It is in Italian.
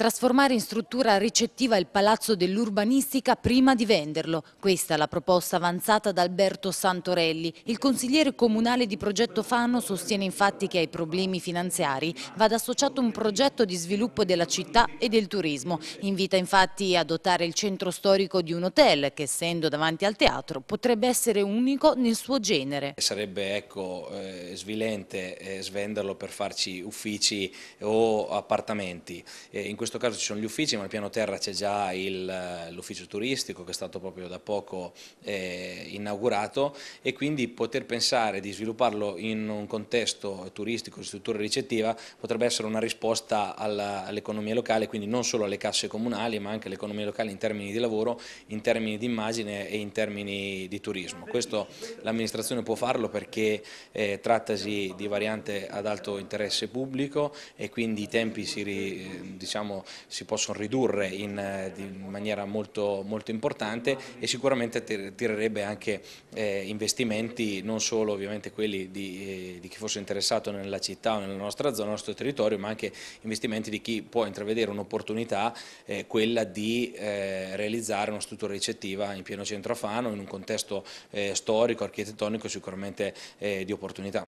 Trasformare in struttura ricettiva il Palazzo dell'Urbanistica prima di venderlo. Questa è la proposta avanzata da Alberto Santorelli. Il consigliere comunale di Progetto Fano sostiene infatti che ai problemi finanziari vada associato un progetto di sviluppo della città e del turismo. Invita infatti a dotare il centro storico di un hotel che essendo davanti al teatro potrebbe essere unico nel suo genere. Sarebbe ecco, eh, svilente eh, svenderlo per farci uffici o appartamenti. in questo questo caso ci sono gli uffici, ma al piano terra c'è già eh, l'ufficio turistico che è stato proprio da poco eh, inaugurato e quindi poter pensare di svilupparlo in un contesto turistico, di struttura ricettiva, potrebbe essere una risposta all'economia all locale, quindi non solo alle casse comunali, ma anche all'economia locale in termini di lavoro, in termini di immagine e in termini di turismo. Questo l'amministrazione può farlo perché eh, trattasi di variante ad alto interesse pubblico e quindi i tempi si, eh, diciamo, si possono ridurre in, eh, in maniera molto, molto, importante e sicuramente attirerebbe anche eh, investimenti non solo ovviamente quelli di, eh, di, chi fosse interessato nella città o nella nostra zona, nel nostro territorio, ma anche investimenti di chi può intravedere un'opportunità, eh, quella di eh, realizzare una struttura ricettiva in pieno centro Fano, in un contesto eh, storico, architettonico sicuramente di opportunità.